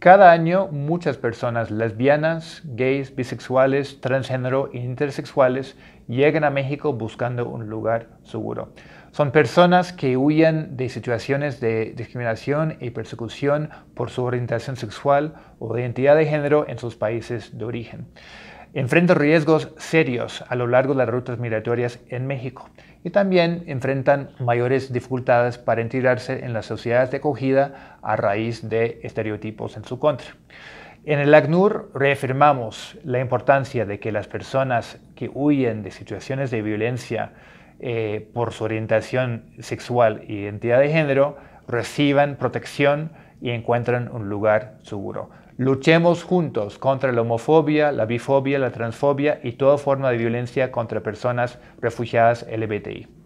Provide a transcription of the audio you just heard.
Cada año muchas personas lesbianas, gays, bisexuales, transgénero e intersexuales llegan a México buscando un lugar seguro. Son personas que huyen de situaciones de discriminación y persecución por su orientación sexual o identidad de género en sus países de origen enfrentan riesgos serios a lo largo de las rutas migratorias en México y también enfrentan mayores dificultades para integrarse en las sociedades de acogida a raíz de estereotipos en su contra. En el ACNUR reafirmamos la importancia de que las personas que huyen de situaciones de violencia eh, por su orientación sexual e identidad de género reciban protección y encuentren un lugar seguro. Luchemos juntos contra la homofobia, la bifobia, la transfobia y toda forma de violencia contra personas refugiadas LBTI.